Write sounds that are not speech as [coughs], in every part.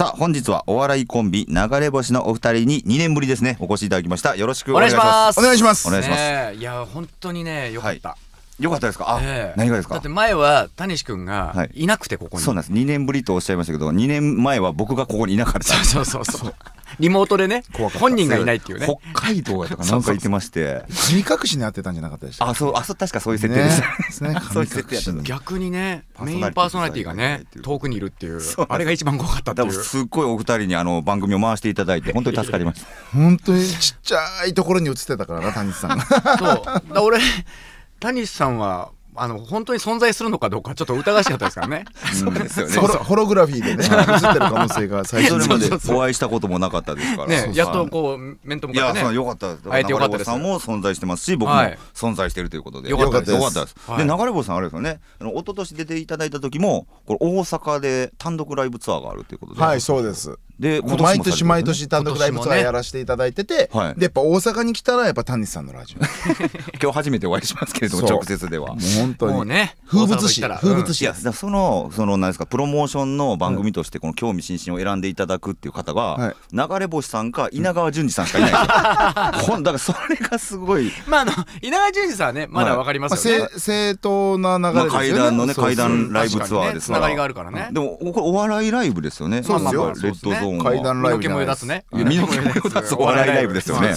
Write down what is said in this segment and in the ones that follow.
さあ本日はお笑いコンビ流れ星のお二人に2年ぶりですねお越しいただきましたよろしくお願いしますお願いしますお願いします、いや本当にねよかった、はいよかったですかあ、えー、何がですかだって前は谷志君がいなくてここに、はい、そうなんです2年ぶりとおっしゃいましたけど2年前は僕がここにいなかったそうそうそうリモートでね本人がいないっていうね北海道やとかなんかいってまして地味隠しにやってたんじゃなかったでしたあそうあそう確かそういう設定でした、ね [laughs] そういう設定た逆にねメインパーソナリティがね遠くにいるっていうあれが一番怖かったっていうすっごいお二人にあの番組を回していただいて [laughs] 本当に助かりました本当にちっちゃいところに映ってたからな谷さんが。そう俺谷さんはあの本当に存在するのかどうかちょっと疑わしかったですからね。[laughs] そうですよね。ホログラフィーでね、映ってる可能性が最初までお会いしたこともなかったですから。やっとこう面と向かってね。いや、良かった。会えて良かったです。さんも存在してますし、僕も存在してるということで。良かったです。かったです。で、流れ星さんあれですよね。あの一昨年出ていただいた時も、これ大阪で単独ライブツアーがあるということで。はい、そうです。で毎年毎年単独ライブツアーやらせていただいてて、ね、でやっぱ大阪に来たらやっぱ谷さんのラジオ [laughs] 今日初めてお会いしますけれども直接ではもう本当にね風物詩風物詩、うん、そのそのんですかプロモーションの番組としてこの興味津々を選んでいただくっていう方が、はい、流れ星さんか稲川淳二さんしかいない、う [laughs] ん、だからそれがすごいまああの稲川淳二さんはねまだわかりますよね、はい、正当な流れですよね、まあ、階段のね階段ライブツアーですから、ね、がからね、でもこれお笑いライブですよねそうですよレッドゾーンンは階段ライブじゃね身の毛もよだつお笑いライブですよね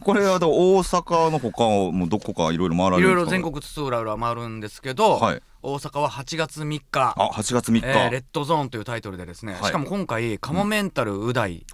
これは大阪のほかもうどこかいろいろ回られるいろいろ全国津々浦々回るんですけど、はい、大阪は8月3日あ8月3日、えー、レッドゾーン」というタイトルでですね、はい、しかも今回カモメンタルうだ大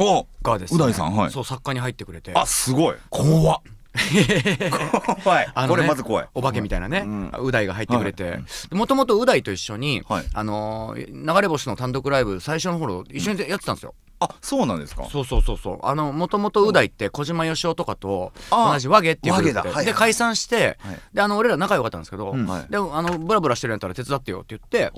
がですね、うだいさん、はい、そう作家に入ってくれてあすごい怖っ [laughs] 怖い、ね、これまず怖いお化けみたいなね、うん、うだいが入ってくれてもともとうだいと一緒に、はい、あのー、流れ星の単独ライブ最初の頃一緒にやってたんですよ、あそうなんですかそうそうそうそうあのもともとうイって小島よしおとかと同じ和ゲっていうグルーで,、はい、で解散して、はい、であの俺ら仲良かったんですけど、うん、であのブラブラしてるんやったら手伝ってよって言って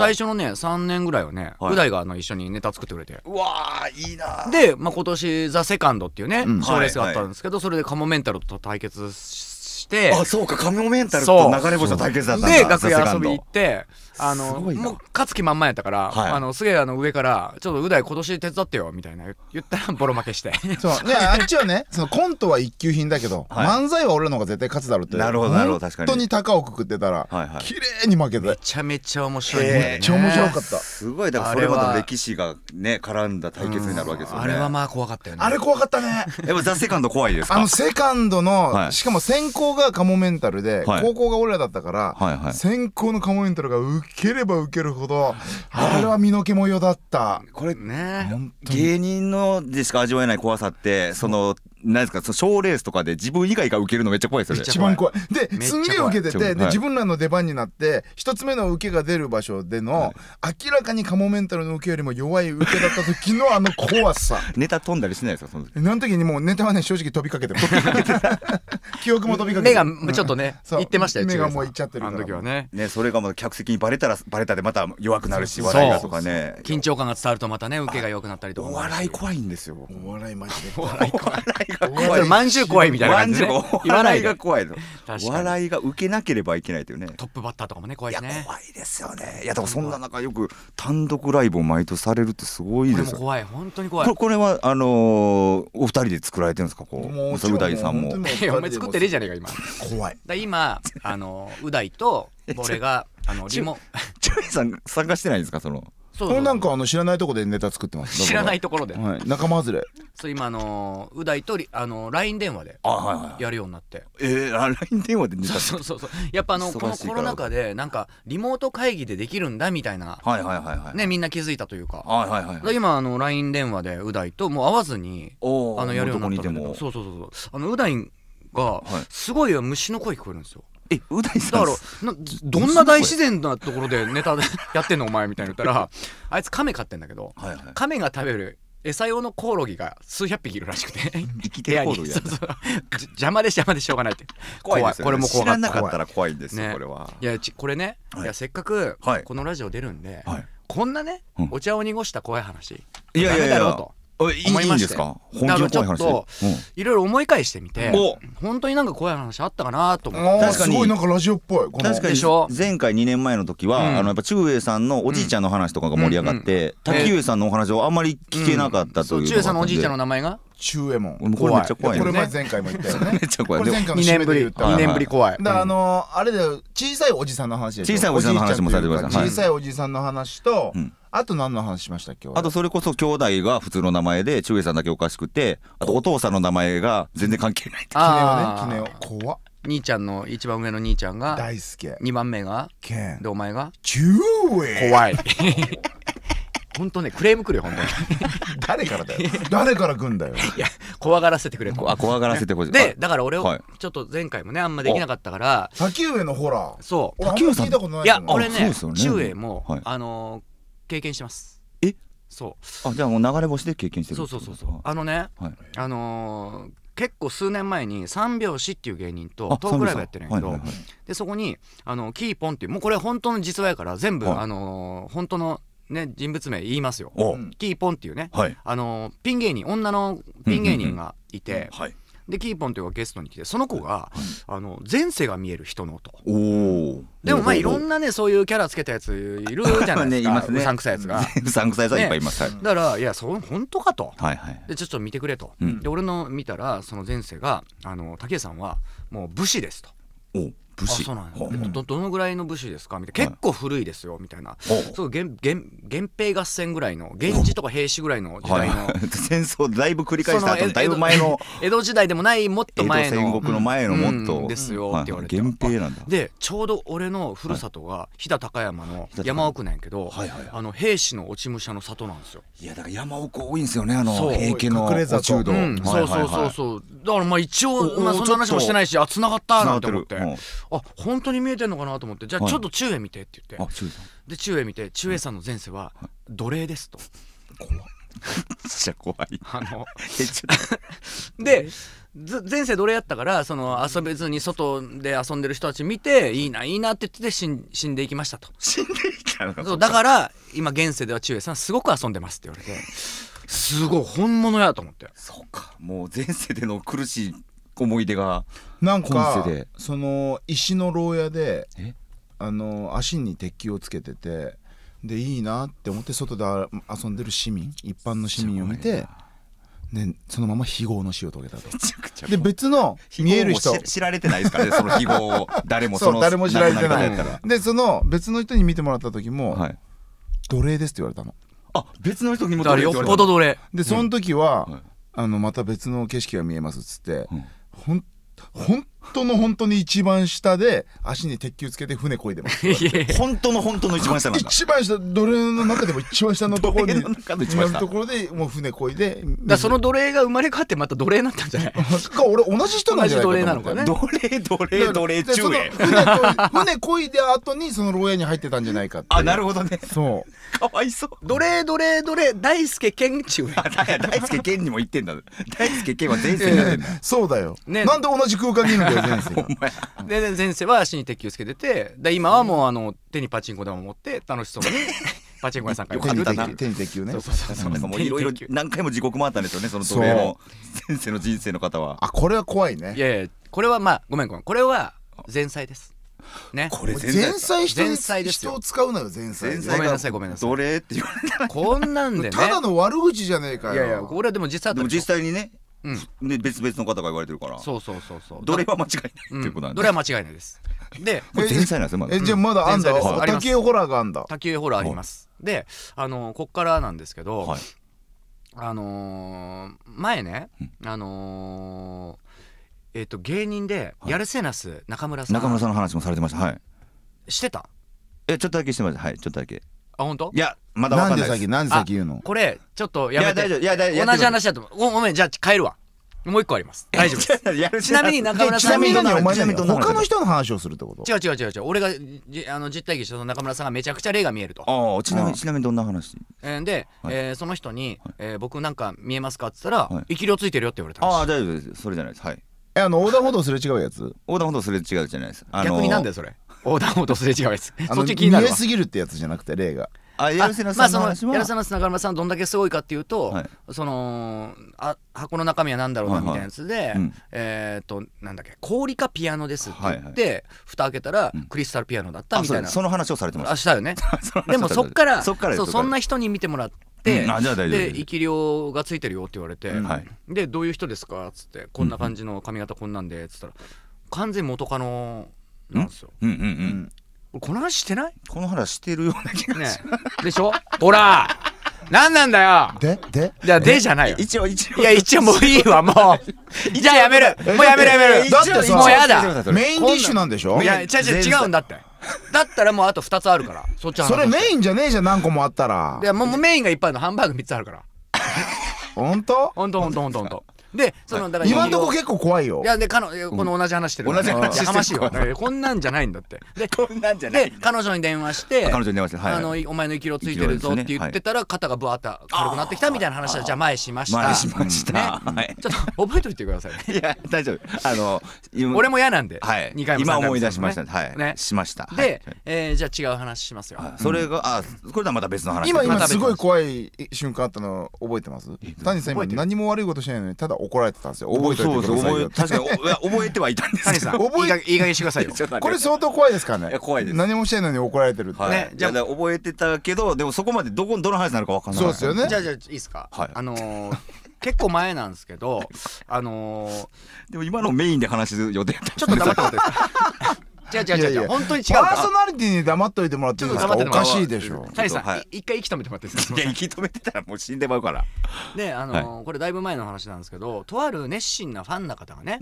最初のね3年ぐらいはね、はい、があの一緒にネタ作ってくれてうわいいなで、まあ、今年「ザセカンドっていうね賞、うん、レースがあったんですけど、はいはい、それでカモメンタルと対決してあそうかカモメンタルと流れ星の対決だったんだで楽屋遊び行ってあのもう勝つ気満々やったから、はい、あのすげえあの上から「ちょっとう大今年手伝ってよ」みたいな言ったら [laughs] ボロ負けしてそうね [laughs] あっちはねそのコントは一級品だけど、はい、漫才は俺らの方が絶対勝つだろうってなるほどなるほど確かに本当に高をくくってたら、はいはい、綺麗に負けてめちゃめちゃ面白い、ね、めっちゃ面白かった、すごいだからそれまた歴史がね絡んだ対決になるわけですよねあれはまあ怖かったよねあれ怖かったね [laughs] やっぱザ・セカンド怖いですあのセカンドの、はい、しかも先行がカモメンタルで、高校が俺らだったから、はいはい、先行のカモメンタルが受ければ受けるほどあれは身の毛もよだったこれね芸人のでしか味わえない怖さってその何ですか賞レースとかで自分以外が受けるのめっちゃ怖いですよね一番怖いですんげえ受けてて自分らの出番になって一つ目の受けが出る場所での明らかにカモメンタルの受けよりも弱い受けだった時のあの怖さ [laughs] ネタ飛んだりしないですかその時の時にもうネタはね正直飛びかけて記憶も飛びかけて目がちょっとねいってましたよ目がもう行っちゃってるあの時はねそれがもう客席にバレレたらバレたでまた弱くなるし笑いがとかね緊張感が伝わるとまたね受けが良くなったりとかお笑い怖いんですよお笑いマジで [laughs] お笑い怖いまんじゅう怖いみたいな感じで、ね、お笑いが怖いのお笑いが受けなければいけないというねトップバッターとかもね怖いでしね怖いですよねいやでもそんな中よく単独ライブを毎年されるってすごいですよ怖い本当に怖いこれはあのー、お二人で作られてるんですかこうううだいさんもお前作ってねえじゃねえか今怖いだ今あのう大と俺 [laughs] があのリモ [laughs] チョイさん参加してないんですかそのそうなんかあの知らないとこでネタ作ってます知らないところで、はい、仲間外れそう今あのう大とあの LINE 電話でやるようになって、はいはい、えー、あ LINE 電話でネタそうそうそうやっぱあのこのコロナ禍でなんかリモート会議でできるんだみたいな、はいはいはいはい、ねみんな気づいたというか、はいはいはい、はい、今あの LINE 電話でう大ともう会わずにあのやるようになったんだけどそうそうそうそうあのう大がすごい虫の声聞こえるんですよ、えう大さんだからどんな大自然なところでネタで [laughs] やってんのお前みたいな言ったら [laughs] あいつ亀飼ってんだけど、はいはい、亀が食べる餌用のコオロギが数百匹いるらしくて [laughs] 生きてコオロギそうそう邪魔で邪魔でしょうがないって怖いね、これも怖かなかったら怖いんですね、これはいやちこれね、はい、いやせっかくこのラジオ出るんで、はい、こんなね、うん、お茶を濁した怖い話いやいやいやと思いましていい本気の怖い話いろいろ思い返してみて本当になんか怖い話あったかなと思って確かにすごいなんかラジオっぽい確かに前回2年前の時は、あのやっぱ中英さんのおじいちゃんの話とかが盛り上がって、滝上さんのお話をあんまり聞けなかったという中英さんのおじいちゃんの名前が中衛門これめっちゃ怖いこれ前回も言ったよねめっちゃ怖いこれ前回も年ぶり2年ぶり怖いだからあのあれだよ小さいおじさんの話小さいおじさんの話もされてました小さいおじさんの話と、あと何の話しましたっけあとそれこそ兄弟が普通の名前で中衛さんだけおかしくてあとお父さんの名前が全然関係ないってキネね怖っ兄ちゃんの一番上の兄ちゃんが大輔2番目がケンでお前が中衛怖い [laughs] 本当ねクレームくるよ本当に [laughs] 誰からだよ誰から来んだよ [laughs] いや怖がらせてくれあ怖がらせてほしいでだから俺を、はちょっと前回もねあんまできなかったから滝上のホラーそう滝上さんいや俺ね中英、も、はい、あのー経験してますえそうあじゃあもう流れ星で経験してるそうそうそうそうあのね、はい、あのー、結構数年前に三拍子っていう芸人とトークライブやってるんやけど、はいはいはい、でそこにあのキーポンっていうもうこれ本当の実話やから全部、はい、あのー、本当のね、人物名言いますよキーポンっていうね、はい、あのピン芸人女のピン芸人がいて、うんうんうんはい、でキーポンというかゲストに来てその子が、あの前世が見える人のとおおでもまあいろんなねそういうキャラつけたやついるじゃないですか、[laughs] ね、うさんくさいやつが [laughs] うさんくさいやつはいっぱいいます、ね、だからいやそ本当かと、はいはい、でちょっと見てくれと、で俺の見たらその前世があの武井さんはもう武士ですと。お武士そうなんです、ね、どどのぐらいの武士ですかみたいな結構古いですよみたいな、そう源源平合戦ぐらいの源氏とか平氏ぐらいの時代の、はい、戦争だいぶ繰り返した後だいぶ前の江戸時代でもないもっと前の戦国の前のもっと、うんうん、ですよって言われて、源平なんだでちょうど俺のふるさとが飛騨高山の山奥なんやけど、はいはいはい、あの平氏の落ち武者の里なんですよいやだから山奥多いんですよねあの平家の落ち武道、うんはいはいはい、そうそうそうそうだからまあ一応、まあ、そんな話もしてないしあ繋がったなんて思って。あ本当に見えてんのかなと思ってじゃあちょっと中英見てって言って、はい、で中英見て中英さんの前世は奴隷ですと、は [laughs] い、怖っそゃ怖いあの [laughs] [laughs] で前世奴隷やったからその遊べずに外で遊んでる人たち見ていいないいなって言ってて死んでいきましたと死んでいたのかそうだから今現世では中英さんすごく遊んでますって言われてすごい本物やと思ってそうかもう前世での苦しい思い出がなんかその石の牢屋であの足に鉄球をつけててでいいなって思って外で遊んでる市民一般の市民を見て。でそのまま非業の死を遂げたとで別の見える人知られてないですからねその非業を誰もその誰も知られてないでその別の人に見てもらった時も、はい、奴隷ですって言われたのあ別の人にも奴隷よっぽど奴隷でその時は、うん、あのまた別の景色が見えますっつって、うんほん当の本当に一番下で足に鉄球つけて船こいでます本当の本当の一番下なんだ一番下奴隷の中でも一番下のところにのところでもう船こいでだその奴隷が生まれ変わってまた奴隷になったんじゃない [laughs] か俺同じ人なんじゃないか奴隷なのかね奴隷奴隷奴隷中へ船こいで後にその牢屋に入ってたんじゃないかってあなるほどねそうかわいそう奴隷奴隷奴隷大輔健中へ大輔健にも言ってんだ大輔健は前世になってんだそうだよ、ね、なんで同じ空間にいるんだ前世が [laughs] で前世は足に鉄球つけててで今はもうあの手にパチンコでも持って楽しそうに [laughs] パチンコ屋さんから手に鉄球ねそうそうそうそういろいろ何回も地獄もあったんですよねその奴隷の先生の人生の方はあこれは怖いねいやいやこれはまあごめんごめんこれは前妻ですね、これ前菜人前菜人を使うなよ前菜ごめんなさいごめんなさい奴隷って言われたこんなんで、ね、[laughs] ただの悪口じゃねえかよいやいやこれはでも実際でも実際にねうん、で別々の方が言われてるからそうそうそうそうどれは間違いないっていうことなんでどれは間違いないですで [laughs] これ前菜なんですよまだえじゃあまだあんだ竹雄ホラーがあんだ竹雄ホラーあります、であのこっからなんですけど、はい、あのー、前ね、あのー、えっ、ー、と芸人でやるせなす中村さん、中村さんの話もされてましたはいしてたえちょっとだけしてましたはいちょっとだけあ本当いやまだわかんないですなんで先、で先言うのこれちょっとやめていや大丈夫いや大丈夫同じ話だと思うごめんじゃあ帰るわもう一個あります大丈夫です [laughs] ちなみに中村ちさなんみにでおちなみに他の人の話をするってこと違う違う違う違う俺がじあの実体験した中村さんがめちゃくちゃ霊が見えるとああちなみにちなみにどんな話えーで、えーその人に、えー僕なんか見えますか?」っつったら「生き量ついてるよ」って言われたああ大丈夫ですそれじゃないですはいえあの横断歩道すれ違うやつ横断歩道すれ違うじゃないですあの逆になんだよそれ横断歩道すれ違うやつそっち気になるわ見えすぎるってやつじゃなくて例があやるせなさんの話まやるせな中村さんどんだけすごいかっていうと、はい、そのあ箱の中身は何だろうなみたいなやつで、えっ、となんだっけ氷かピアノですって言って、はいはい、蓋開けたら、うん、クリスタルピアノだったみたいなその話をされてましたあしたよね [laughs] でもそっからそっからそそんな人に見てもらって、うん、で生き量がついてるよって言われて、はい、でどういう人ですかっつってこんな感じの髪型こんなんでっつったら、完全元カノなんですよ。うんうんうん。うん、この話してないこの話してるような気がね、でしょほら何なんだよででいや、でじゃないよ。一応、一応。いや、一応もういいわ、もう。じゃあやめる。もうやめるやめる。だってもうやだ。メインディッシュなんでしょいや、違う違う、違うんだって。だったらもうあと2つあるから。そっちそれメインじゃねえじゃん、何個もあったら。いや、もうメインがいっぱいのハンバーグ3つあるから。ほんとほんとほんとほんとほんと。でそのだから今んとこ結構怖いよいやで彼女この同じ話してる同じ話してる話よ [laughs] こんなんじゃないんだってでこんなんじゃない彼女に電話して彼女に電話してあのお前の息きろついてるぞって言ってたら肩がぶわっと軽くなってきたみたいな話はじゃあ前しました前しましたちょっと覚えといてください [laughs] いや大丈夫あの俺も嫌なんで二回目今思い出しましたはいねしましたでじゃあ違う話しますよそれがあこれとはまた別の話今今すごい怖い瞬間あったの覚えてます谷さん今何も悪いことしないのにただ怒られてたんですよ覚えておいてくださいよ確かに [laughs] 覚えてはいたんですけど [laughs] 覚えいい加減してくださいよこれ相当怖いですからね怖いです何もしてないのに怒られてるって、ね、じゃあ覚えてたけどでもそこまでどこどの話になるか分かんないそうですよねじゃあじゃあいいですか、はい、あのー結構前なんですけど、あのー、でも今のメインで話す予定ちょっと黙ってもらっていいですか違う違う違う本当に違うパーソナリティに黙っといてもらっていいですかおかしいでしょ大さん、はい、一回息止めてもらっていいですか息止めてたらもう死んでまうからであのこれだいぶ前の話なんですけどとある熱心なファンの方がね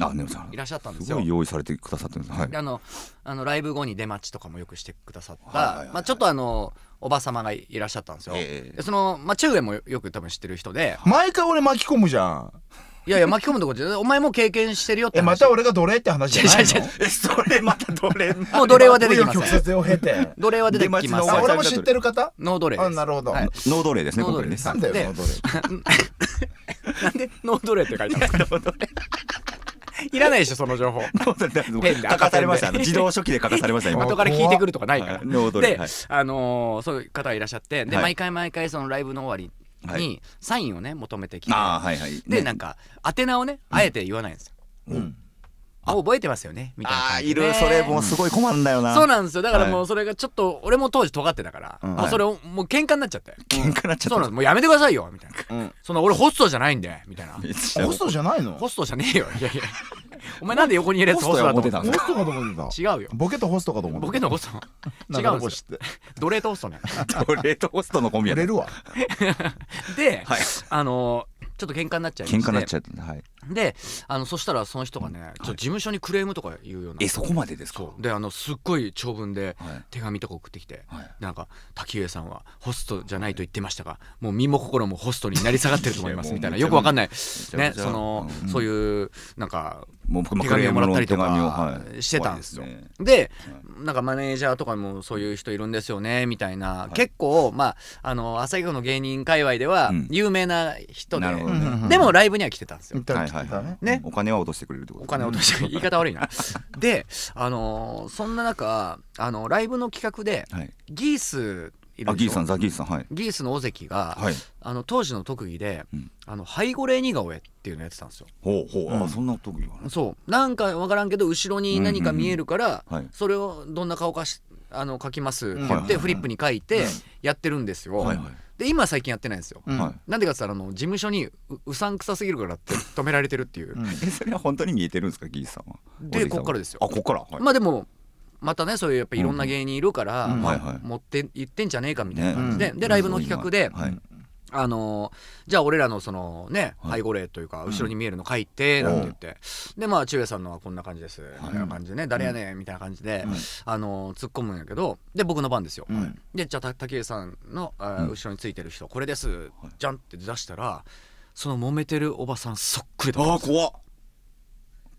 いらっしゃったんですよすごい用意されてくださってるんです、あのあのライブ後に出待ちとかもよくしてくださった、まあ、ちょっとあのおば様がいらっしゃったんですよ、その、まあ、中上もよく多分知ってる人で毎回俺巻き込むじゃんいやいや巻き込むとこじゃお前も経験してるよってえまた俺が奴隷って話じゃないの [laughs] それまた奴隷もう奴隷は出てきます曲折を経て奴隷は出てきます俺も知ってる方ノー奴隷あなるほど、はい、ノー奴隷ですねなんノー奴隷 [laughs] なんで奴隷って書いてあるいらないでしょその情報。書かされました。自動書記で書かされました。[laughs] 後から聞いてくるとかないから。で、あのそういう方いらっしゃって、で毎回毎回そのライブの終わりにサインをね求めてきて、はいはい、で、ね、なんか宛名をねあえて言わないんですよ。うん覚えてますよねみたいなあいるそれもすごい困るんだよな、そうなんですよだからもうそれがちょっと、俺も当時尖ってたから、もうそれをもう喧嘩になっちゃって [laughs] 喧嘩なっちゃったそうなんですもうやめてくださいよみたいな、そんな俺ホストじゃないんでみたいなホストじゃないのホストじゃねえよいやいやお前なんで横にいるやつホストだと思ってたホストかと思ってた違うよボケとホストかと思ってたボケとホスト [laughs] 違うんですよ奴隷とホストね [laughs] 奴隷とホストのコンビやれるわで、あのちょっと喧嘩になっちゃう喧嘩になっちゃうはいであのそしたらその人がね、うんちょ事務所にクレームとか言うようなえそこまでですかであのすっごい長文で手紙とか送ってきて、はい、なんか滝上さんはホストじゃないと言ってましたが、はい、もう身も心もホストになり下がってると思いますみたいなよくわかんないねその、うん、そういうなんかもう手紙をもらったりとかしてたんですよ。で、なんかマネージャーとかもそういう人いるんですよねみたいな、結構まああの朝日の芸人界隈では有名な人で、でもライブには来てたんですよ。はははいいい、ね、お金は落としてくれるってことお金落として [laughs] 言い方悪いな。であのそんな中あのライブの企画で、ギースいるでしょギースさんザ・ギースさんはいギースの尾関が、はい、あの当時の特技で、うん、あの背後霊似顔絵っていうのやってたんですよほうほう、うん、あそんな特技がねそうなんか分からんけど後ろに何か見えるから、うんうんうん、それをどんな顔かしあの書きますって言ってフリップに書いてやってるんですよ、はいはい、で今最近やってないんですよ、うん、なんでかっつったらあの事務所にうさんくさすぎるからって止められてるっていう、うん、えそれは本当に見えてるんですかギースさんはでこっからですよあこっから、はい、まあでもまたねそういうやっぱいろんな芸人いるから、まあ、持って言ってんじゃねえかみたいな感じで、でライブの企画で。あのじゃあ俺らのそのね背後霊というか後ろに見えるの書いてなんて言って、でまあ中也さんのはこんな感じですみたいな感じでね、誰やねんみたいな感じで、あの突っ込むんやけどで僕の番ですよ、でじゃあ武井さんの、後ろについてる人これですじゃんって出したらその揉めてるおばさんそっくりだったんですよあ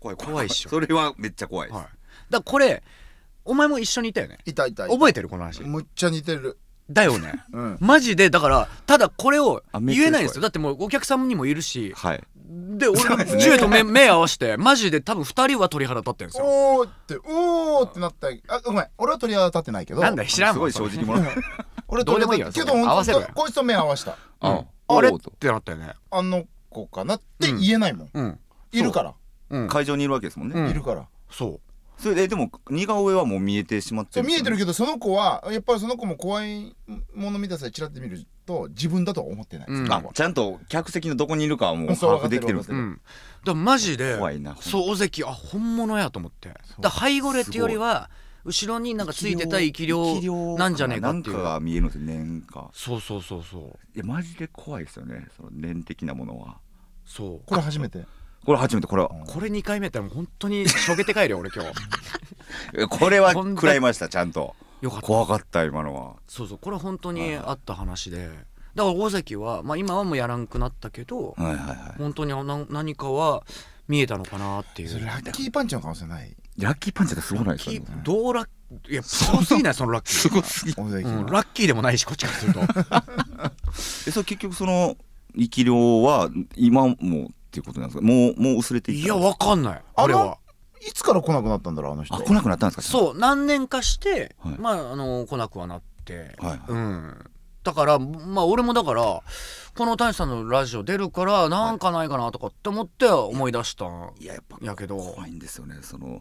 怖怖い怖いっしょ [laughs] それはめっちゃ怖いです、だこれお前も一緒にいたよねいたいたいた覚えてるこの話むっちゃ似てるだよね、うん、マジでだからただこれを言えないですよだってもうお客さんにもいるし、はい、で俺ジュエと目,、目合わせてマジで多分2人は鳥肌立ってるんですよおおっておおってなったあごめん俺は鳥肌立ってないけどなんだ知らんすごい正直者 [laughs] 俺でもいいやけど本当こいつと目合わせた、うん、あれってなったよねあの子かなって言えないもん、うん、いるから、会場にいるわけですもんね、いるからそうそれででも似顔絵はもう見えてしまってる、見えてるけどその子はやっぱりその子も怖いもの見たさえちらって見ると自分だとは思ってない、うん、あちゃんと客席のどこにいるかはもう把握できてるんですだマジで怖いなそう関あ本物やと思ってだ背後れっていうよりは後ろになんかついてた生き量なんじゃねえかっていうか見えるんですかそうそうそうそういやマジで怖いですよねその年的なものはそうこれ初めてこれ初めてこれは、うん、これ2回目やったら本当にしょげて帰るよ俺今日 [laughs] これは食らいましたちゃんとよかった怖かった今のはそうそうこれは本当にあった話で、はい、だから大関は、まあ、今はもうやらんくなったけど、はいはいはい、本当に何何かは見えたのかなっていうラッキーパンチの可能性ないラッキーパンチってすごないですか、どうラッいやすごすぎないそのラッキーすごすぎ、うん、ラッキーでもないしこっちからすると [laughs] えそれ結局その生き量は今もっていうことなんですかもうもう薄れていいやわかんないあれはいつから来なくなったんだろうあの人あ来なくなったんですかそう何年かして、はい、まああの来なくはなって、はいはい、うんだからまあ俺もだからこの谷さんのラジオ出るからなんかないかなとかって思って思い出したんやけど、怖いんですよねその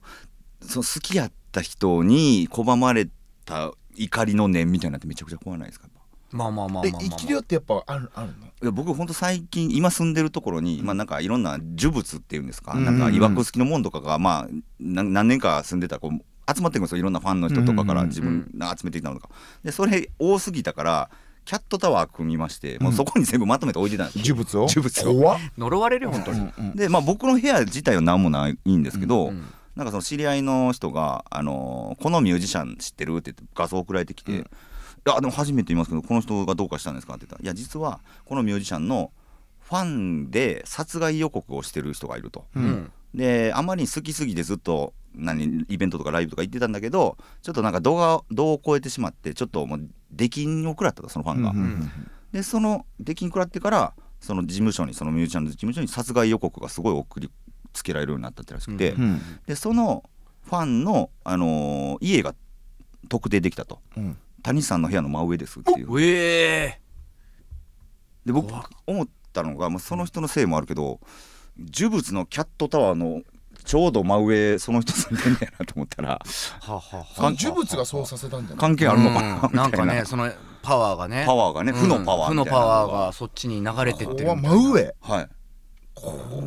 その好きやった人に拒まれた怒りの念みたいなってめちゃくちゃ怖ないですかまあまあまあま生き量ってやっぱあるあるのいや僕本当最近今住んでるところに、まあ、なんかいろんな呪物っていうんですか、うん、なんかいわくつきのもんとかが、まあ、何年か住んでたこう集まってくるんですよいろんなファンの人とかから自分集めてきたのとか、でそれ多すぎたからキャットタワー組みまして、もうそこに全部まとめて置いてたんです呪物を呪物を呪われる本当に、で、まあ、僕の部屋自体は何もないんですけど、うんなんかその知り合いの人が「あのこのミュージシャン知ってる?」ってって画像送られてきて。やでも初めて言いますけどこの人がどうかしたんですか?」って言ったら「いや実はこのミュージシャンのファンで殺害予告をしてる人がいると」うん、であまりに好きすぎてずっと何イベントとかライブとか行ってたんだけどちょっとなんか動画度を超えてしまってちょっともう出禁を食らったとそのファンが。でその出禁食らってからその事務所にそのミュージシャンの事務所に殺害予告がすごい送りつけられるようになったってらしくて、うんうん、でそのファンの、あのー、家が特定できたと、うん、谷さんの部屋の真上ですっていう。えー、で僕思ったのが、まあ、その人のせいもあるけど呪物のキャットタワーのちょうど真上その人住んでんだよなと思ったら呪物がそうさせたんじゃない関係あるのかな、うん、なんかねそのパワーがねパワーがね負のパワー、うん、負のパワーがそっちに流れてってる真上はい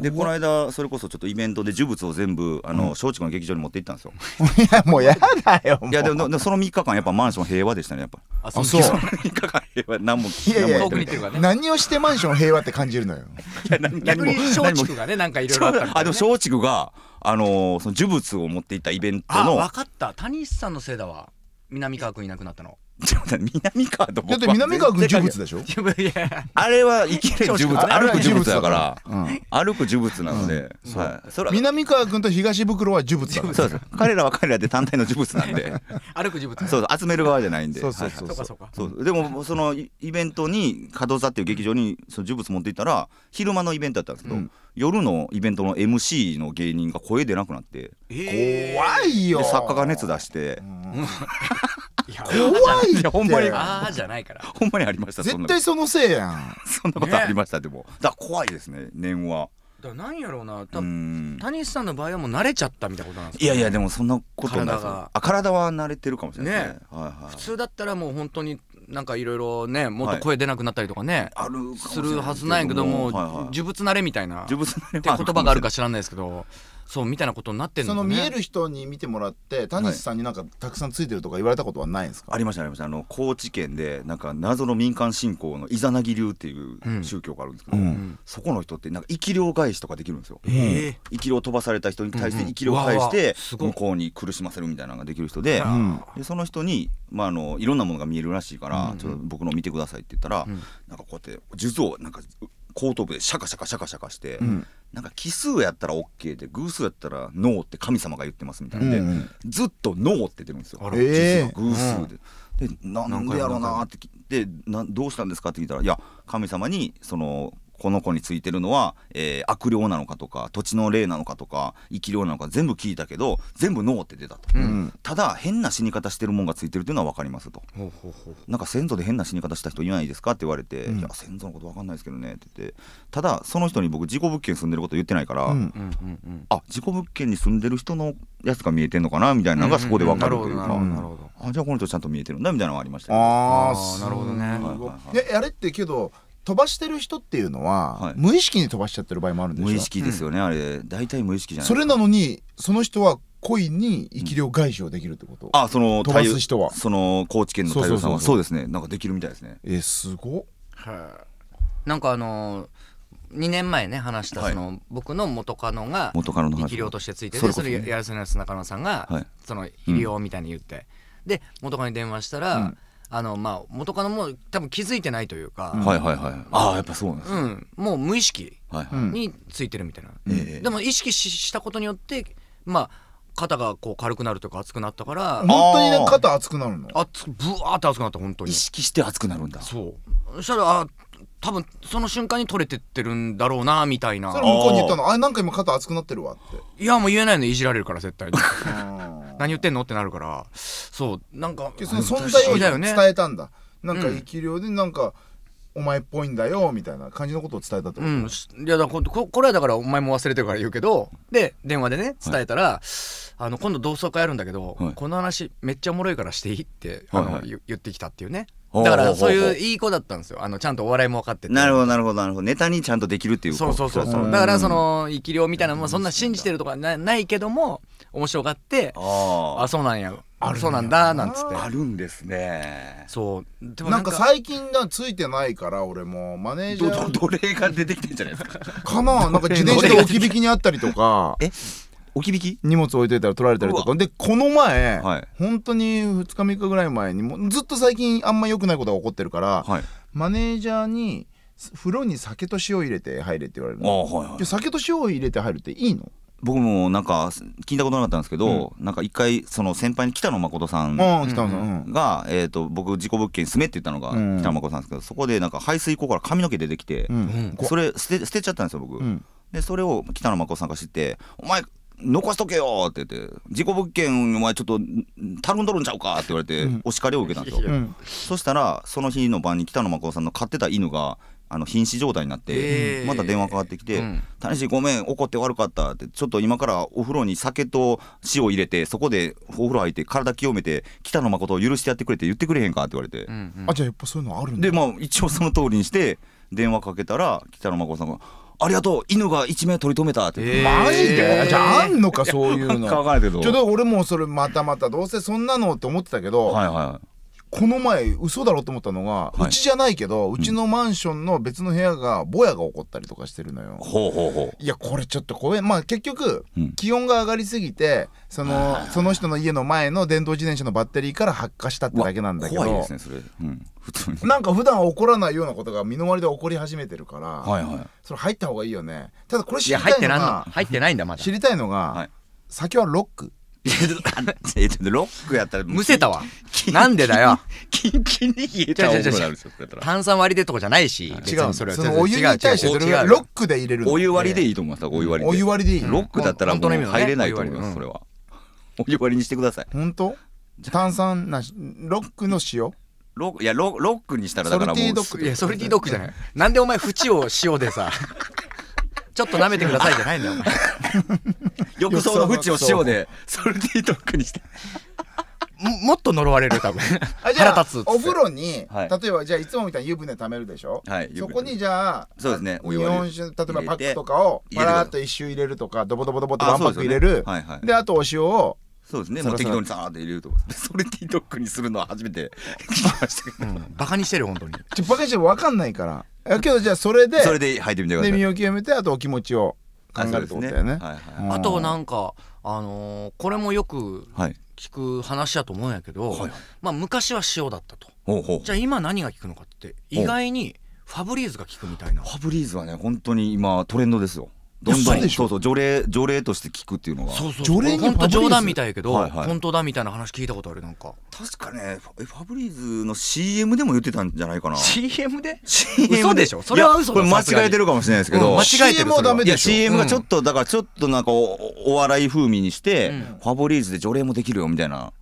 でこの間それこそちょっとイベントで呪物を全部あの松竹の劇場に持って行ったんですよ。い [laughs] やもうやだよいやでもその3日間やっぱマンション平和でしたねやっぱ。あそう。その3日間平和何もいやいや何をしてマンション平和って感じるのよ。逆に松竹がねなんかいろいろあった、ね、あでも松竹があのその呪物を持っていったイベントの。あ分かった谷さんのせいだわ南川君いなくなったの。ちょっと南川と僕だって南川君呪物でしょあれは生きる呪物歩く呪物だから、うん、歩く呪物なので、うんうはい、そ南川君と東袋は呪物だそう彼らは彼らで単体の呪物なんで [laughs] 歩く呪物そう集める側じゃないんでそうそうそうそうでもそのイベントに角座っていう劇場にその呪物持っていったら昼間のイベントだったんですけど、夜のイベントの MC の芸人が声出なくなって、えー、怖いよ作家が熱出して、怖いってほんまにああじゃないからほんまにありました絶対そのせいやん [laughs] そんなことありました、ね、でもだ怖いですね念はだなんやろうな多分谷さんの場合はもう慣れちゃったみたいなことなんですか、ね、いやいやでもそんなことない体あ体は慣れてるかもしれないね、ねはいはい、普通だったらもう本当になんかいろいろねもっと声出なくなったりとかね、はい、するはずなんやけども呪、物慣れみたいな呪物慣れって言葉があるか知らないですけどそうみたいなことになっての、ね、その見える人に見てもらって田西さんになんかたくさんついてるとか言われたことはないんですか、はい、ありましたありましたあの高知県でなんか謎の民間信仰のイザナギ流っていう宗教があるんですけど、うん、そこの人ってなんか生き量返しとかできるんですよ、生き霊飛ばされた人に対して生き量返して向こうに苦しませるみたいなのができる人でうん、でその人に、まあ、あのいろんなものが見えるらしいから、ちょっと僕の見てくださいって言ったら、なんかこうやって術をなんか後頭部でシャカシャカシャカシャカして、うん、なんか奇数やったら OK で偶数やったらノーって神様が言ってますみたいなで、うんうん、ずっとノーって出るんですよ。あれ偶数で、でなんでやろうなってでなどうしたんですかって聞いたらいや神様にそのこの子についてるのは、えー、悪霊なのかとか土地の霊なのかとか生き霊なのか全部聞いたけど全部ノーって出たと、うん、ただ変な死に方してるもんがついてるっていうのは分かりますとほなんか先祖で変な死に方した人いないですかって言われて、うん、いや先祖のこと分かんないですけどねって言ってただその人に僕事故物件住んでること言ってないから、うんうんうん、あ事故物件に住んでる人のやつが見えてんのかなみたいなのがそこで分かるというか、あじゃあこの人ちゃんと見えてるんだみたいなのがありました、ね、ああなるほどね、はいはいはい、やあれってけど飛ばしてる人っていうのは、はい、無意識に飛ばしちゃってる場合もあるんで無意識ですよね、うん、あれ大体無意識じゃないそれなのにその人は故意に生き量外傷できるってこと、うん、あその飛ばす人はその高知県の太陽さんはそうですねなんかできるみたいですねえー、すごはい、なんかあのー、2年前ね話したその、はい、僕の元カノが元カノ生き量としてついててそれ,、ね、それやるせなやつ中野さんが、はい、その「医療みたいに言って、うん、で元カノに電話したら、あのまあ元カノも多分気づいてないというか、はいはいはいああやっぱそうなんです、ね、うんもう無意識についてるみたいな、はいはい、でも意識したことによってまあ肩がこう軽くなるとか熱くなったから本当にね肩熱くなるの熱ぶわーって熱くなった本当に意識して熱くなるんだそうそしたらあ多分その瞬間に取れてってるんだろうなみたいなそれ向こうに言ったのあなんか今肩熱くなってるわっていやもう言えないのいじられるから絶対に [laughs] 何言ってんのってなるからそうなんかその存在を伝えたんだ、ね、なんか生き量でなんか、お前っぽいんだよみたいな感じのことを伝えたと、うん、いやだここれはだからお前も忘れてるから言うけどで電話でね伝えたら、はい、あの今度同窓会やるんだけど、はい、この話めっちゃおもろいからしていいって、あの、はいはい、言ってきたっていうねだからそういういい子だったんですよあのちゃんとお笑いも分かっててなるほどなるほどなるほどネタにちゃんとできるっていうそうそうそうそうだからその生き量みたいなももそんな信じてるとかなないけども面白がってああそうなんやあそうなんだなんつってあるんですねそうでもなんか最近がついてないから俺もマネージャー奴隷が出てきてんじゃないですかかななんか自転車で置き引きにあったりとかえ [laughs] 置き引き荷物置いといたら取られたりとかでこの前、はい、本当に2日3日ぐらい前にもずっと最近あんま良くないことが起こってるから、はい、マネージャーに風呂に酒と塩入れて入れって言われるはいはい、酒と塩入れて入るっていいの僕もなんか聞いたことなかったんですけど、うん、なんか一回その先輩に北野誠さんが、うん、えーと、僕事故物件に住めって言ったのが北野誠さんですけど、うん、そこでなんか排水溝から髪の毛出てきて、うん、それ捨て捨てちゃったんですよ僕。でそれを北野誠さんが知って「お前残しとけよって言って「事故物件お前ちょっとたるんどるんちゃうか」って言われて、お叱りを受けたんですよ、うん、そしたらその日の晩に北野誠さんの飼ってた犬があの瀕死状態になって、えー、また電話かかってきて「たにごめん怒って悪かった」って「ちょっと今からお風呂に酒と塩入れてそこでお風呂入って体清めて北野誠を許してやってくれって言ってくれへんか」って言われて、うんうん、あじゃあやっぱそういうのあるんだでまあ一応その通りにして電話かけたら北野誠さんが「ありがとう犬が一命取り留めたってマジでじゃああんのかそういうのちょっと俺もそれまたまたどうせそんなのって思ってたけど、はいはこの前嘘だろと思ったのが、はいうちじゃないけどうちのマンションの別の部屋がぼやが起こったりとかしてるのよほうほうほういやこれちょっと怖いまあ結局、うん気温が上がりすぎてそのその人の家の前の電動自転車のバッテリーから発火したってだけなんだけど怖いですねそれ、うん普通になんか普段起こらないようなことが身の回りで起こり始めてるから、はいはい、それ入った方がいいよねただこれ知りたいのが入ってないんだまだ知りたいのが、はい、先はロックロックやったらむせたわなんでだよキンキンに冷えた炭酸割りでとかじゃないし違うそれはそのお湯に対してそれがロックで入れるお湯割りでいいと思いますお湯割りお湯割りでいい、ロックだったらもう入れないと思います、それはお湯割りにしてください本当炭酸なしロックの塩ロックいやロックにしたらだからもうソルティドッグいやソルティドッグじゃないなんでお前縁を塩でさ [laughs] ちょっと舐めてくださいじゃないんだよお前浴槽 [laughs] の縁を塩でソルティドッグにしてもっと呪われる多分あじゃあ腹立つお風呂に、はい例えばじゃあいつもみたいに湯船ためるでしょ、はいそこにじゃあそうですねお日湯を本酒例えばパックとかを入らパラっと一周入れるとかドボドボドボっワンパック入れるで,、はいはいあとお塩をそうですねもう適当にさーって入れるとか [laughs] それ TikTok にするのは初めて [laughs] 聞きましたけど、うん、バカにしてる本当にちょバカにしてる分かんないからけどじゃあそれでそれで入ってみてくださいで身を清めてあとお気持ちを考えるってことだよね、ねはいはい、あとなんかあのー、これもよく聞く話だと思うんやけど、はい、まあ昔は塩だったとじゃあ今何が効くのかって意外にファブリーズが効くみたいなファブリーズはね本当に今トレンドですよどんどんそうそう除霊除霊として聞くっていうのはそうそう本当冗談みたいやけど、はいはい、本当だみたいな話聞いたことあるなんか確かねファブリーズの CM でも言ってたんじゃないかな CM で CM 嘘でしょそれは嘘これ間違えてるかもしれないですけど、うん、間違えてる CM はダメでいや CM がちょっと、だからちょっとなんかお笑い風味にして、うん、ファブリーズで除霊もできるよみたいな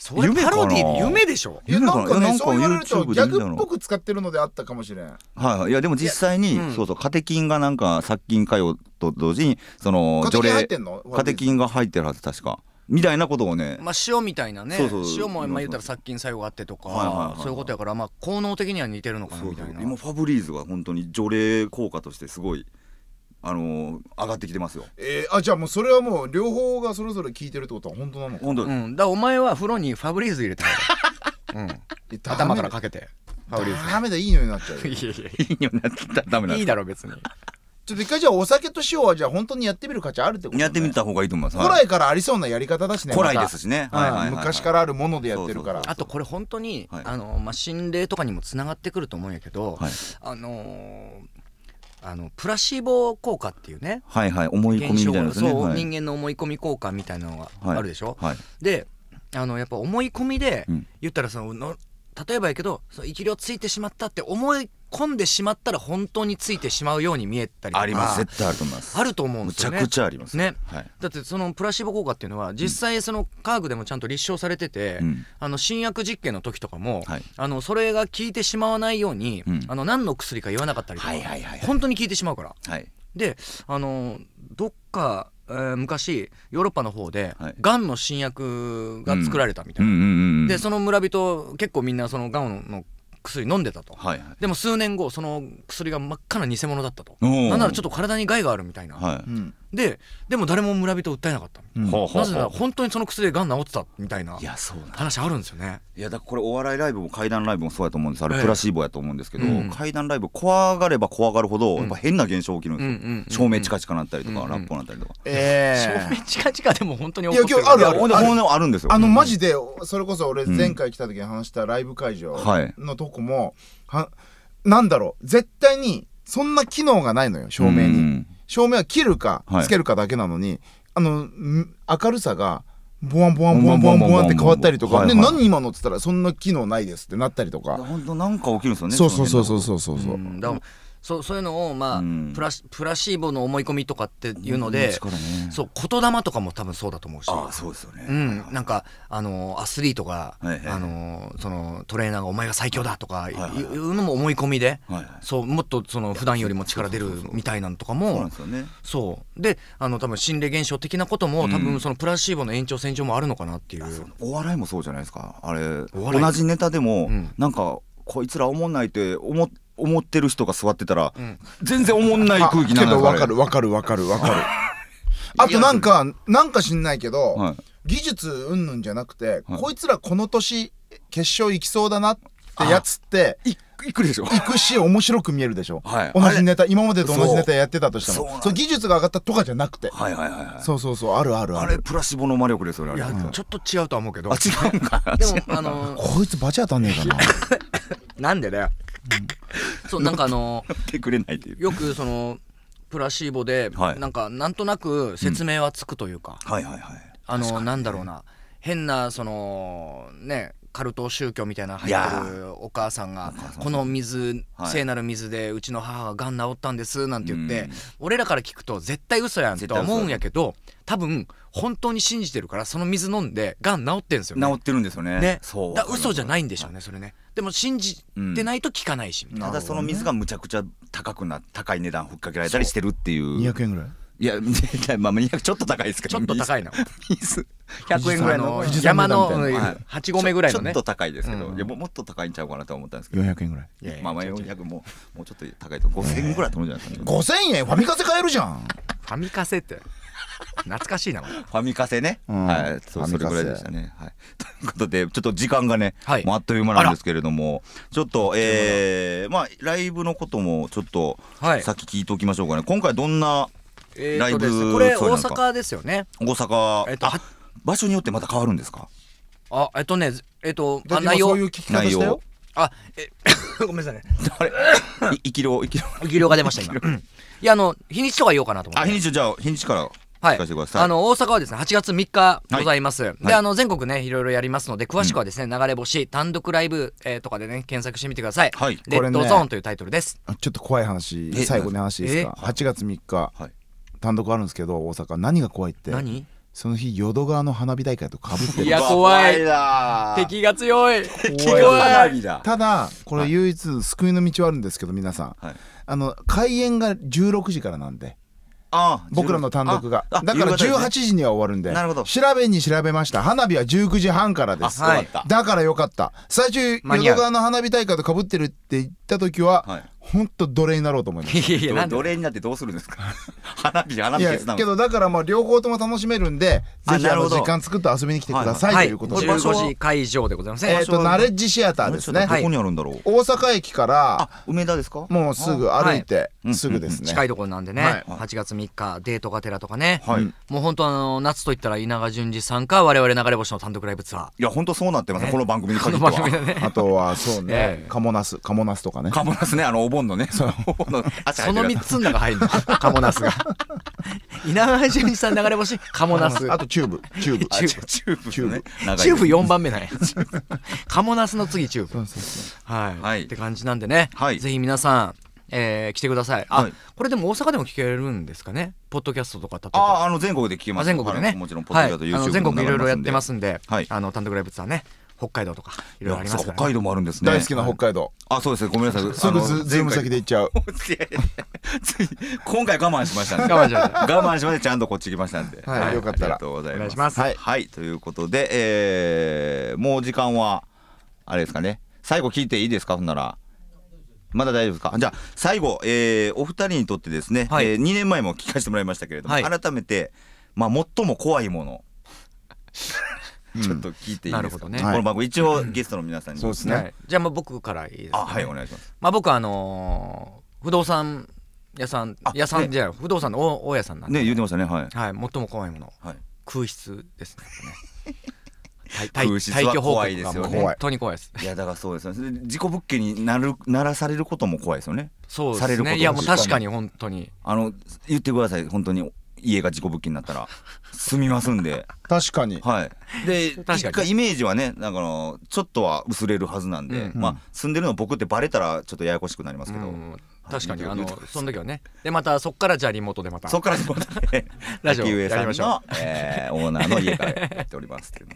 それパロディ夢でしょ夢かなんか、ね,、ね、そう言われるとギャグっぽく使ってるのであったかもしれんはい、はい、いやでも実際に、そうそうカテキンがなんか殺菌かよと同時にその除霊カテキンが入ってるはず確かみたいなことをね、まあ、塩みたいなね塩もまあ言ったら殺菌作用があってとかそういうことやからまあ効能的には似てるのかなみたいな今ファブリーズは本当に除霊効果としてすごいあの上がってきてますよ。えー、あじゃあもうそれはもう両方がそれぞれ聞いてるってことは本当なの本当、うん、だお前は風呂にファブリーズ入れたうん、[laughs] 頭からかけてファブリーズダメだいい匂いになっちゃう [laughs] いやいやいい匂いになっちゃダメだいいだろ別にちょっと一回じゃあお酒と塩はじゃあ本当にやってみる価値あるってこと、ね、やってみた方がいいと思います古来からありそうなやり方だしね古来ですしね、はいはい昔からあるものでやってるからあとこれ本当に、はい、あのまあ心霊とかにもつながってくると思うんやけど、はい、あのーあのプラシーボ効果っていうねはいはい思い込みみたいな、ね、そう、はい、人間の思い込み効果みたいなのがあるでしょ、はいはい、であのやっぱ思い込みで、言ったらその例えばやけどその生き量ついてしまったって思い込んでしまったら本当についてしまうように見えたりとかあります絶対あると思いますあると思うんですよねむちゃくちゃありますね、はい、だってそのプラシーボ効果っていうのは実際その科学でもちゃんと立証されてて、うん、あの新薬実験の時とかも、はい、あのそれが効いてしまわないように、うん、あの何の薬か言わなかったりとか、はいはいはいはい、本当に効いてしまうから、はい、であのどっかえー、昔ヨーロッパの方でがんの新薬が作られたみたいな、うんうんうんうん、でその村人結構みんなそのがんの薬飲んでたと、はいはい、でも数年後その薬が真っ赤な偽物だったとなんならちょっと体に害があるみたいな、はい、ででも誰も村人を訴えなかった、うん、なぜなら本当にその薬でがん治ってたみたいな話あるんですよねいやだからこれお笑いライブも怪談ライブもそうやと思うんですあれプラシーボやと思うんですけど、えー、怪談ライブ怖がれば怖がるほどやっぱ変な現象起きるんですよ、うん、照明チカチカなったりとか、うん、ラップなったりとか、えー、照明チカチカでも本当に起こってるいや今日あるあるあるあるんですよあのマジでそれこそ俺前回来た時に話したライブ会場のとこも、はなんだろう絶対にそんな機能がないのよ照明に。照明は切るかつけるかだけなのに、あの明るさがボワンボワンボワンボワンボワンって変わったりとか、で何今のっつったらそんな機能ないですってなったりとか本当なんか起きるんですよねそうそうそうそうそうそう、うん、だからそうそういうのを、まあ、うん、プラプラシーボの思い込みとかっていうので、うんね、そう言霊とかも多分そうだと思うしあそうですよね、うん、なんかあのアスリートが、はいはい、あのそのトレーナーが「お前が最強だ」とか、いうのも思い込みで、はいはい、そうもっとその普段よりも力出るみたいなのとかもそうで、あの多分心霊現象的なことも多分そのプラシーボの延長線上もあるのかなっていう。お笑いもそうじゃないですかあれ同じネタでも、なんかこいつらおもんないって思って思ってる人が座ってたら、うん、全然おもんない空気なんだけど分かる分かる分かる分かるあとなんかなんか知んないけど、はい、技術うんぬんじゃなくて、はい、こいつらこの年決勝行きそうだなってやつって行くでしょ行くし面白く見えるでしょ、[laughs] はい、同じネタ今までと同じネタやってたとしてもそう技術が上がったとかじゃなくてはいはいはいそうそうそうあるあるあれプラシボの魔力ですよれいや、うん、ちょっと違うとは思うけどあ違うかでもあのー、[laughs] こいつバチ当たんねえかな [laughs] なんでだよそうなんかあのよくそのプラシーボで、はい、なんかなんとなく説明はつくというか、うん、はいはいはいあのなんだろうな変なそのねカルト宗教みたいな入ってるお母さんが「この水、聖なる水でうちの母ががん治ったんです」なんて言って、俺らから聞くと絶対嘘やんとは思うんやけど多分本当に信じてるからその水飲んでがん治ってんですよ、ね、治ってるんですよねねそうだ嘘じゃないんでしょうねそれねでも信じてないと聞かないし、うん、ただその水がむちゃくちゃ高くな高い値段ふっかけられたりしてるっていう200円ぐらいいや、[laughs] まあ、200ちょっと高いですけどちょっと高いな水100円ぐらいの山の8合目ぐらいのねちょっと高いですけど、うん、いやもっと高いんちゃうかなと思ったんですけど400円ぐらいいやいやまあまあ400ももうちょっと高いと5000円ぐらい飛ぶんじゃないですか、ね、5000円ファミカセ買えるじゃんファミカセって [laughs] 懐かしいな、ファミカセね、はいそうそれぐらいでしたね、はい、[laughs] ということでちょっと時間がね、はい、もうあっという間なんですけれどもちょっとえー、まあライブのこともちょっと、はい、さっき聞いておきましょうかね今回どんなライブ、えー、これ大阪ですよね大阪、えっと、場所によってまた変わるんですかあえっとねえっと内容そういう聞き方したよあえ [laughs] ごめんなさいねあれ生き量生き量生き量が出ました今 [coughs] いやあの日にちとか言おうかなと思ってあ日にちじゃあ日にちからはい、あの大阪はですね8月3日ございます、はい、で、あの全国ねいろいろやりますので詳しくはですね、うん、流れ星単独ライブ、えー、とかでね検索してみてください「はい、レッドゾーン」というタイトルです、ね、ちょっと怖い話最後の話いいですか8月3日、はい、単独あるんですけど大阪何が怖いって何その日淀川の花火大会とかぶってるいや怖い敵が強いただこれ唯一救いの道はあるんですけど皆さん、あの開演が16時からなんで僕らの単独がだから18時には終わるんで調べに調べました花火は19時半からですだからよかった最初淀川の花火大会とかぶってるって言った時は本当奴隷になろうと思いますいやいや奴隷になってどうするんですか [laughs] 花火花火消すなけどだからまあ両方とも楽しめるんでぜひあの時間作って遊びに来てください、ということで、15時会場でございますえっ、とナレッジシアターですねどこにあるんだろう、大阪駅から梅田ですかもうすぐ歩いてすぐですね、近いところなんでね、は8月3日デートがてらとかね、もう本当あの夏といったら稲賀淳二さんか我々流れ星の単独ライブツアーいや本当そうなってます、この番組に限っては、あとはそうね、カモナスカモナスとかねカモナスねあのお盆本のねその本のその3つの中入るのカモナスが [laughs] 稲川淳二さん流れ星カモナスあとチューブチューブチューブチューブチューブ,、ね、チューブ4番目なんやカモナスの次チューブはい、はい、って感じなんでね、はい、ぜひ皆さんえー、来てください。あ、はい、これでも大阪でも聞けるんですかね。ポッドキャストとか例えば。あ、あの全国で聞けます。全国でね。もちろんポッドキャスト、はい、全国いろいろやってますんで、はい、あの単独ライブツアーね、北海道とかいろいろありますから、ね、北海道もあるんですね大好きな北海道あそうですねごめんなさいすぐズーム先で行っちゃう [laughs] 今回我慢しましたね我慢しました我慢しましてちゃんとこっち来ましたんで、はい、はい、よかったらありがとうございます、はい、はい、ということで、えー、もう時間はあれですかね最後聞いていいですかほんならまだ大丈夫ですかじゃあ最後、えー、お二人にとってですね、はい、えー、2年前も聞かせてもらいましたけれども、はい、改めて、まあ、最も怖いものちょっと聞いていいですか、ね、この番組一応ゲストの皆さんに、そうですね、じゃあまあ僕からいいですか、はいお願いしますまあ僕あの不動産屋さん屋さんじゃ不動産の大家さんなんでね言ってましたねはい、はい最も怖いもの、空室ですね [laughs] 空室は怖いですよね本当に怖いですいやだからそうですよね事故物件になる鳴らされることも怖いですよねそうですねいやもう確かに本当にあの言ってください本当に家が事故物件になったら済みますんで確かにはいで確かにイメージはねなんかのちょっとは薄れるはずなんで、うん、まあ住んでるの僕ってバレたらちょっとややこしくなりますけど、うん確かにあのその時はねでまたそっからじゃあリモートでまた [laughs] そっからリモートで [laughs] ラジオやりましょう、えー、オーナーの家からやっておりますっ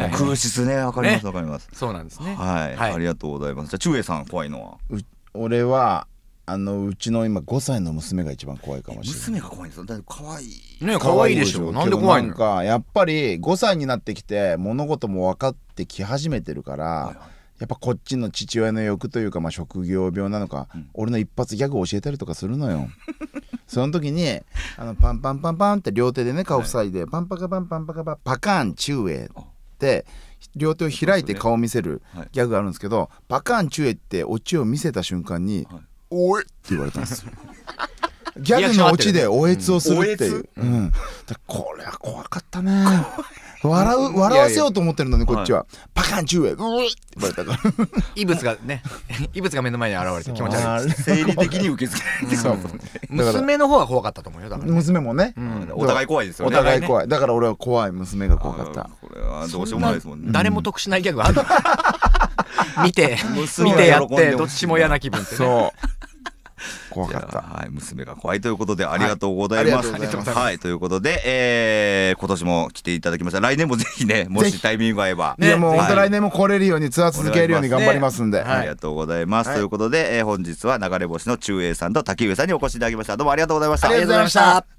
て空室ねわかりますわ、ね、かりますそうなんですねはい、はい、ありがとうございますじゃあ中英さん怖いのは俺はあのうちの今5歳の娘が一番怖いかもしれない娘が怖いんですだって可愛いね可愛いでしょなんで怖いのかやっぱり5歳になってきて物事も分かってき始めてるから、はいはいやっぱこっちの父親の欲というか、まあ、職業病なのか、うん、俺の一発ギャグを教えたりとかするのよ [laughs] その時にあのパンパンパンパンって両手でね顔塞いで、はい、パンパカパンパンパカパパカーンチューエって両手を開いて顔を見せるギャグがあるんですけど、はい、パカーンチューエってオチを見せた瞬間に、おえって言われたんですよ。[laughs] ギャグのオチでおえつをするっていう。うん。これは怖かったね。笑う、笑わせようと思ってるのに、こっちは。パカンチューエ、うえって言われたから。[laughs] 異物がね、[laughs] 異物が目の前に現れて気持ち悪い。生理的に受け付けなられて娘の方は怖かったと思うよ。だから。娘もね。お互い怖いですよね。お互い怖い。だから俺は怖い娘が怖かった。これはどうしようもないですもんね。誰も得しないギャグある [laughs] 見て見てやってどっちも嫌な気分って、そう怖かった、はい、娘が怖いということでありがとうございます、はい、といはい、ということで、えー、今年も来ていただきました来年もぜひねもしタイミング合えば、[laughs] ね、いやもう本当来年も来れるようにツアー続けるように頑張りますんで、ありがとうございます、ということで、えー、本日は流れ星の中英さんと滝上さんにお越しいただきましたどうもありがとうございましたありがとうございました